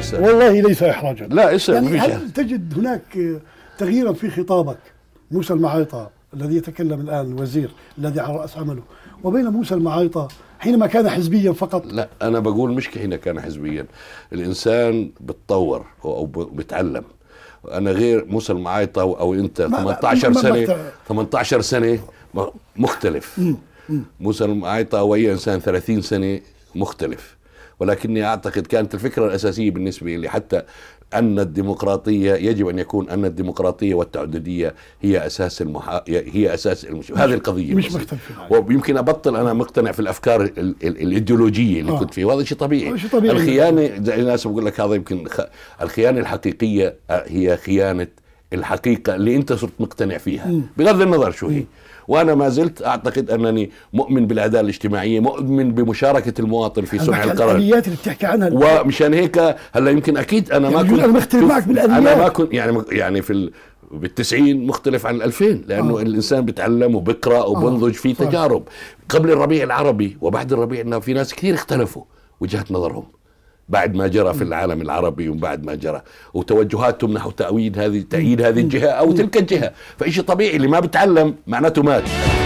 اسأل والله ليس إحراجا لا اسأل يعني هل تجد هناك تغييرا في خطابك موسى المعايطة الذي يتكلم الآن الوزير الذي على رأس عمله وبين موسى المعايطة حينما كان حزبيا فقط لا أنا بقول مش حين كان حزبيا الإنسان بتطور أو بتعلم انا غير موسى المعايطه او انت 18 سنه 18 سنه مختلف موسى المعايطه او اي انسان 30 سنه مختلف ولكني أعتقد كانت الفكرة الأساسية بالنسبة لي حتى أن الديمقراطية يجب أن يكون أن الديمقراطية والتعددية هي أساس المحا... هي أساس المش... هذه القضية مش مختلف ويمكن أبطل أنا مقتنع في الأفكار ال... ال... الإيديولوجية اللي آه. كنت فيه وهذا شيء طبيعي. طبيعي الخيانة زي الناس بقول لك هذا يمكن خ... الخيانة الحقيقية آه، هي خيانة الحقيقة اللي أنت صرت مقتنع فيها بغض النظر شو هي وأنا ما زلت أعتقد أنني مؤمن بالعدالة الاجتماعية مؤمن بمشاركة المواطن في صنع القرار الآليات اللي بتحكي عنها ومشان هيك هلا يمكن أكيد أنا ما يعني كنت أنا مختلف معك بالآليات أنا ما كنت يعني يعني في بال بالتسعين مختلف عن الألفين لأنه آه. الإنسان بتعلم وبقرأ آه. وبنضج في تجارب قبل الربيع العربي وبعد الربيع في ناس كثير اختلفوا وجهة نظرهم بعد ما جرى في العالم العربي ومن بعد ما جرى وتوجهاتهم نحو تأويد هذه تأييد هذه الجهة أو تلك الجهة فإشي طبيعي اللي ما بتعلم معناته مات